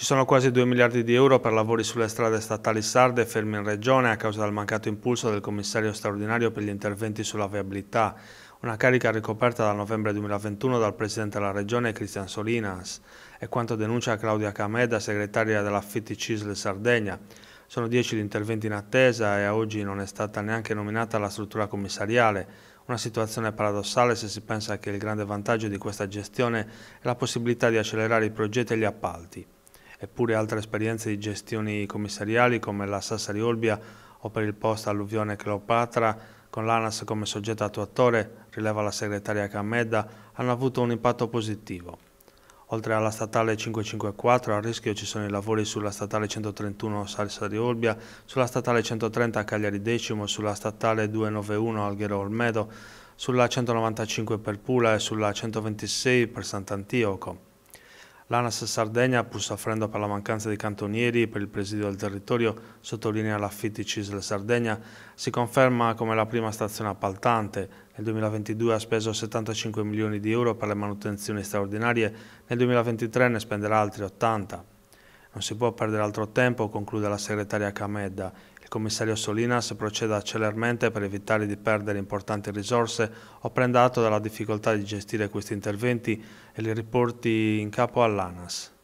Ci sono quasi 2 miliardi di euro per lavori sulle strade statali sarde fermi in regione a causa del mancato impulso del commissario straordinario per gli interventi sulla viabilità, una carica ricoperta dal novembre 2021 dal presidente della regione Cristian Solinas. È quanto denuncia Claudia Cameda, segretaria della Fitti Cisle Sardegna. Sono 10 gli interventi in attesa e a oggi non è stata neanche nominata la struttura commissariale, una situazione paradossale se si pensa che il grande vantaggio di questa gestione è la possibilità di accelerare i progetti e gli appalti eppure altre esperienze di gestioni commissariali come la Sassari Olbia o per il post alluvione Cleopatra con l'ANAS come soggetto attuatore, rileva la segretaria Camedda, hanno avuto un impatto positivo. Oltre alla statale 554 a rischio ci sono i lavori sulla statale 131 Salsa di Olbia, sulla statale 130 Cagliari Decimo, sulla statale 291 Alghero Olmedo, sulla 195 per Pula e sulla 126 per Sant'Antioco. L'ANAS Sardegna, pur soffrendo per la mancanza di cantonieri e per il presidio del territorio, sottolinea l'affitti Cisle Sardegna, si conferma come la prima stazione appaltante. Nel 2022 ha speso 75 milioni di euro per le manutenzioni straordinarie, nel 2023 ne spenderà altri 80. Non si può perdere altro tempo, conclude la segretaria Camedda. Il commissario Solinas proceda celermente per evitare di perdere importanti risorse, o prenda atto della difficoltà di gestire questi interventi e li riporti in capo all'ANAS.